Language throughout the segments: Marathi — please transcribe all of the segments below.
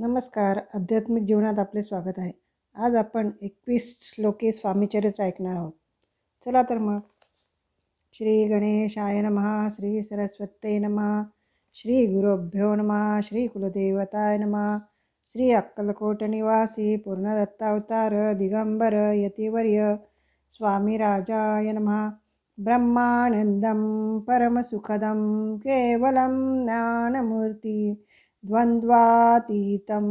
नमस्कार आध्यात्मिक जीवनात आपले स्वागत आहे आज आपण एकवीस श्लोके स्वामीचरित्र ऐकणार आहोत चला तर मग श्री गणेशाय नमः श्री सरस्वते नमः श्री गुरुभ्यो नमः श्री कुलदेवताय नमः श्री अक्कलकोट पूर्ण पूर्णदत्तावतार दिगंबर यतिवर्य स्वामीराजाय नमः ब्रह्मानंदम सुखदं केवलम ज्ञानमूर्ती द्वन्द्वातीतं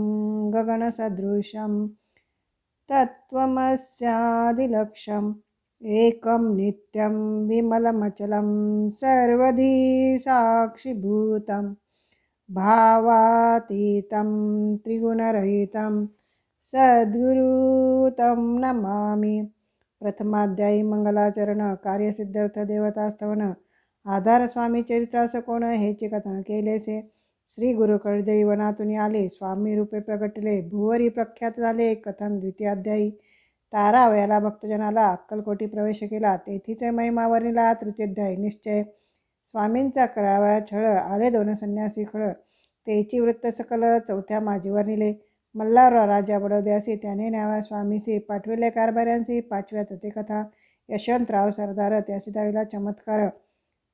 गगनसदृशं तत्त्वमस्यादिलक्ष्यम् एकं नित्यं विमलमचलं सर्वधी साक्षिभूतं भावातीतं त्रिगुणरहितं सद्गुरुतं नमामि प्रथमाध्यायी मंगलाचरण कार्यसिद्धार्थदेवतास्तवन देवतास्तवन आधारस्वामी चरित्रास केलेसे श्री गुरुकळदेवी वनातून आले स्वामी रूपे प्रगटले भुवरी प्रख्यात झाले कथन द्वितीयाध्यायी तारा वयाला भक्तजनाला अक्कलकोटी प्रवेश केला तेथीचे वर्णिला तृतीयाध्याय निश्चय स्वामींचा करावया छळ आले दोन संन्यासी खळ तेची वृत्त सकल चौथ्या माझी वर्णिले मल्हार राजा बडोद्यासी त्याने न्याव्या स्वामीसी पाठविले कारभाऱ्यांसी पाचव्या तथेकथा कथा यशवंतराव सरदार त्यासी दावीला चमत्कार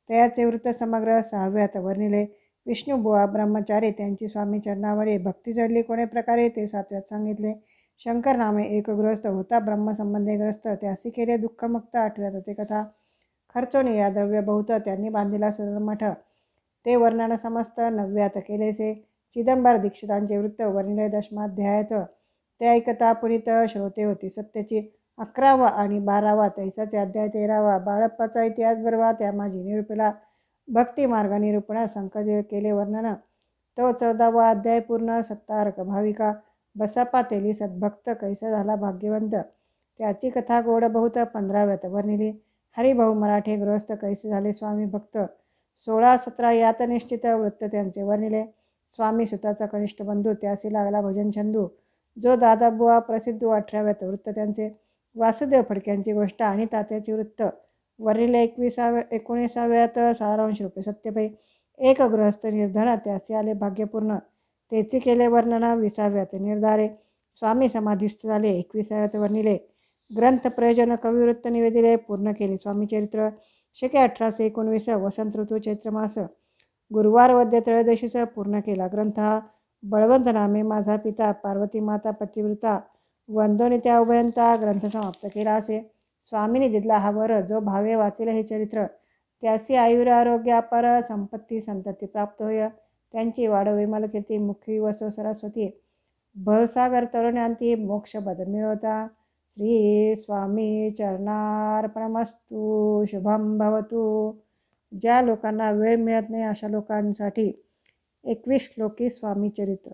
तयाचे वृत्त समग्र सहाव्यात वर्णिले बुवा ब्रह्मचारी त्यांची स्वामी चरणावरी भक्ती जडली कोणे प्रकारे ते सातव्यात सांगितले शंकर नामे एकग्रस्त होता ब्रह्मसंबंधी ग्रस्त त्यासी केले दुःखमुक्त आठव्यात ते कथा खर्चोनी या द्रव्य बहुत त्यांनी बांधिला सुरमठ ते वर्णन समस्त नव्यात केलेसे चिदंबर दीक्षितांचे वृत्त वर्णिले दशमाध्यायात ते ऐकता पुनित श्रोते होती सत्याची अकरावा आणि बारावा तैसाचे अध्याय तेरावा बाळप्पाचा इतिहास बरवा त्या माझी निरुपिला भक्तिमार्ग निरूपणा संकज केले वर्णन तो चौदावा अध्याय पूर्ण सत्तार्क भाविका बसापा तेली सद्भक्त कैसा झाला भाग्यवंत त्याची कथा गोड बहुत पंधराव्यात वर्णिली हरिभाऊ मराठे गृहस्थ कैसे झाले स्वामी भक्त सोळा सतरा यात निश्चित वृत्त त्यांचे वर्णिले स्वामी सुताचा कनिष्ठ बंधू त्यासी लागला भजन छंदू जो दादाबुवा प्रसिद्ध अठराव्यात वृत्त त्यांचे वासुदेव फडक्यांची गोष्ट आणि तात्याची वृत्त वरील एकविसाव्या एकोणीसाव्या तळ सारांश रूपे सत्यपै एक गृहस्थ निर्धन त्याचे आले भाग्यपूर्ण तेथे केले वर्णना विसाव्यात निर्धारे स्वामी समाधीस्थ झाले एकविसाव्यात वर्णिले ग्रंथ प्रयोजन कविवृत्त निवेदिले पूर्ण केले स्वामी चरित्र शके अठराशे एकोणवीस वसंत ऋतू चैत्रमास गुरुवार वद्य त्रयोदशीस पूर्ण केला ग्रंथ हा बळवंत नामे माझा पिता पार्वती माता पतिवृता वंदोनित्या उभयंता ग्रंथ समाप्त केला असे स्वामीने दिला हा वर जो भावे वाचेल हे चरित्र त्यासी आरोग्य अपार संपत्ती संतती प्राप्त होय त्यांची वाढव विमल कीर्ती मुखी वसो सरस्वती भवसागर तरुणांती मोक्ष बद मिळवता श्री स्वामी चरणार्पणमस्तू शुभम भवतू ज्या लोकांना वेळ मिळत नाही अशा लोकांसाठी एकवीस श्लोकी स्वामी चरित्र